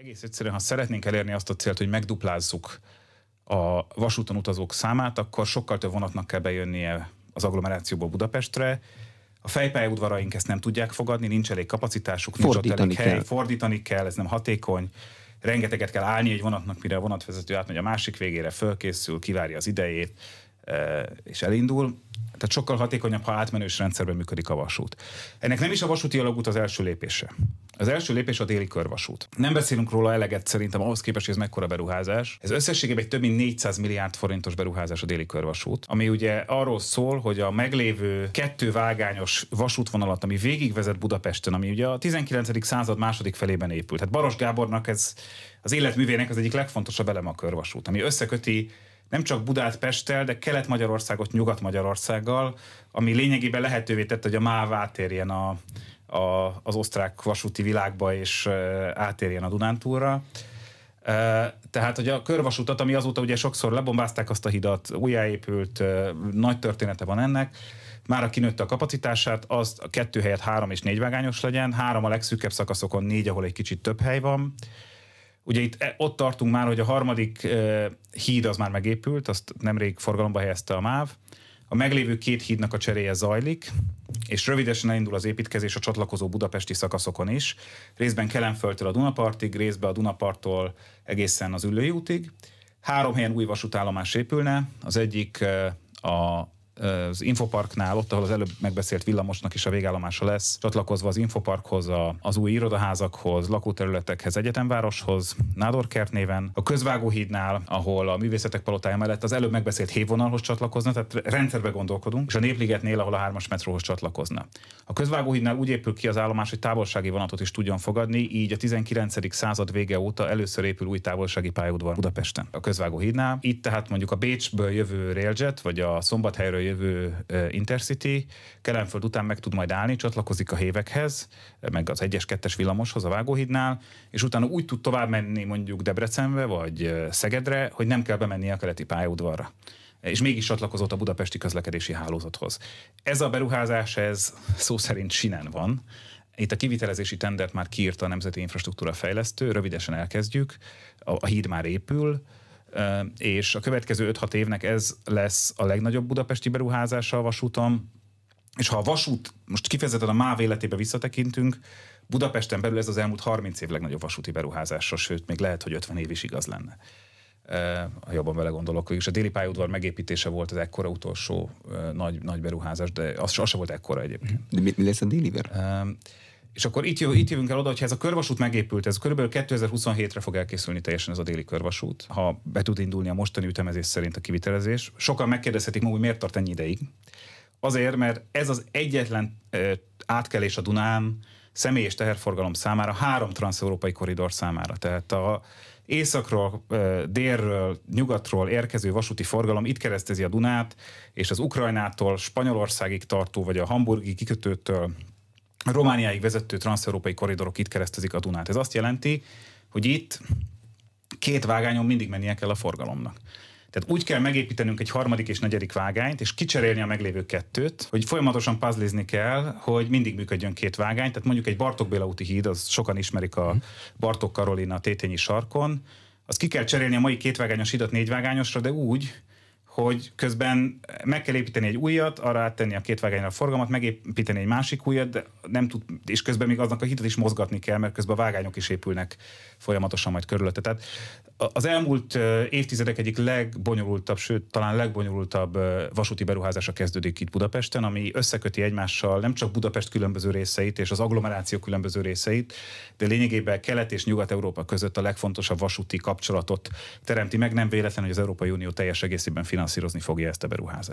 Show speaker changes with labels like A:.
A: Egész egyszerűen, ha szeretnénk elérni azt a célt, hogy megduplázzuk a vasúton utazók számát, akkor sokkal több vonatnak kell bejönnie az agglomerációból Budapestre. A fejpályaudvaraink ezt nem tudják fogadni, nincs elég kapacitásuk, fordítani ott elég kell. hely, fordítani kell, ez nem hatékony. Rengeteget kell állni egy vonatnak, mire a vonatvezető átmegy a másik végére, fölkészül, kivárja az idejét, és elindul. Tehát sokkal hatékonyabb, ha átmenős rendszerben működik a vasút. Ennek nem is a vasúti alagút az első lépése. Az első lépés a déli körvasút. Nem beszélünk róla eleget szerintem ahhoz képest, hogy ez mekkora beruházás. Ez összességében egy több mint 400 milliárd forintos beruházás a déli körvasút, ami ugye arról szól, hogy a meglévő kettő vágányos vasútvonalat, ami végigvezet Budapesten, ami ugye a 19. század második felében épült. Tehát Baros Gábornak ez az életművének az egyik legfontosabb eleme a körvasút, ami összeköti nem csak Budát Pesttel, de Kelet-Magyarországot Nyugat-Magyarországgal, ami lényegében lehetővé tette, hogy a MÁV átérjen a, a, az osztrák vasúti világba, és átérjen a Dunántúlra. Tehát, hogy a körvasutat, ami azóta ugye sokszor lebombázták azt a hidat, újjáépült, nagy története van ennek, már a kinőtte a kapacitását, az a kettő helyett három és négy vágányos legyen, három a legszűkebb szakaszokon, négy, ahol egy kicsit több hely van. Ugye itt e, ott tartunk már, hogy a harmadik e, híd az már megépült, azt nemrég forgalomba helyezte a MÁV. A meglévő két hídnak a cseréje zajlik, és rövidesen elindul az építkezés a csatlakozó budapesti szakaszokon is. Részben Kelenföldtől a Dunapartig, részben a Dunaparttól egészen az Üllői útig. Három helyen új vasútállomás épülne, az egyik e, a az Infoparknál, ott, ahol az előbb megbeszélt villamosnak is a végállomása lesz, csatlakozva az Infoparkhoz, az új irodaházakhoz, lakóterületekhez, egyetemvároshoz, Nádorkert néven, a közvágóhídnál, ahol a művészetek palotája mellett az előbb megbeszélt hévonalhoz csatlakozna, tehát rendszerbe gondolkodunk, és a Népligetnél, ahol a hármas metróhoz csatlakozna. A közvágóhídnál úgy épül ki az állomás, hogy távolsági vonatot is tudjon fogadni, így a 19. század vége óta először épül új távolsági pályaudvar Budapesten, a közvágóhídnál. Itt tehát mondjuk a Bécsből jövő railjet, vagy a Szombathelyről jövő Intercity Kelenföld után meg tud majd állni, csatlakozik a hévekhez, meg az 1-es, 2-es villamoshoz a Vágóhídnál, és utána úgy tud tovább menni mondjuk Debrecenbe vagy Szegedre, hogy nem kell bemenni a keleti pályaudvarra és mégis csatlakozott a budapesti közlekedési hálózathoz. Ez a beruházás, ez szó szerint sinen van, itt a kivitelezési tendert már kiírta a Nemzeti Infrastruktúra Fejlesztő, rövidesen elkezdjük, a, a híd már épül, és a következő 5-6 évnek ez lesz a legnagyobb budapesti beruházása a vasúton, és ha a vasút, most kifejezetten a MÁV életébe visszatekintünk, Budapesten belül ez az elmúlt 30 év legnagyobb vasúti beruházása, sőt, még lehet, hogy 50 év is igaz lenne. Ha jobban belegondolok, és a déli pályaudvar megépítése volt az ekkora utolsó nagy, nagy beruházás, de az, az sem volt ekkora egyébként. De mi, mi lesz a délivel? És akkor itt, jövő, itt jövünk el oda, hogy ez a körvasút megépült, ez körülbelül 2027-re fog elkészülni teljesen ez a déli körvasút, ha be tud indulni a mostani ütemezés szerint a kivitelezés. Sokan megkérdezhetik maguk, hogy miért tart ennyi ideig. Azért, mert ez az egyetlen átkelés a Dunán személy és teherforgalom számára, három transzeurópai koridor számára. Tehát a északról, délről, nyugatról érkező vasúti forgalom itt keresztezi a Dunát, és az Ukrajnától, Spanyolországig tartó, vagy a hamburgi kikötőtől Romániáig vezető transzeurópai koridorok itt keresztezik a Dunát. Ez azt jelenti, hogy itt két vágányon mindig mennie kell a forgalomnak. Tehát úgy kell megépítenünk egy harmadik és negyedik vágányt, és kicserélni a meglévő kettőt, hogy folyamatosan pazlizni kell, hogy mindig működjön két vágány. Tehát mondjuk egy Bartok Béla úti híd, az sokan ismerik a Bartok Karolina a Tétényi sarkon, az ki kell cserélni a mai kétvágányos hidat négyvágányosra, de úgy, hogy közben meg kell építeni egy újat, arra áttenni a két vágányra a forgalmat, megépíteni egy másik újat, de nem tud, és közben még aznak a hitet is mozgatni kell, mert közben a vágányok is épülnek folyamatosan majd körülötte. Tehát az elmúlt évtizedek egyik legbonyolultabb, sőt talán legbonyolultabb vasúti beruházása kezdődik itt Budapesten, ami összeköti egymással nem csak Budapest különböző részeit és az agglomeráció különböző részeit, de lényegében Kelet és Nyugat-Európa között a legfontosabb vasúti kapcsolatot teremti meg. Nem véletlen, hogy az Európai Unió teljes egészében finanszírozza finanszírozni fogja ezt a beruházást.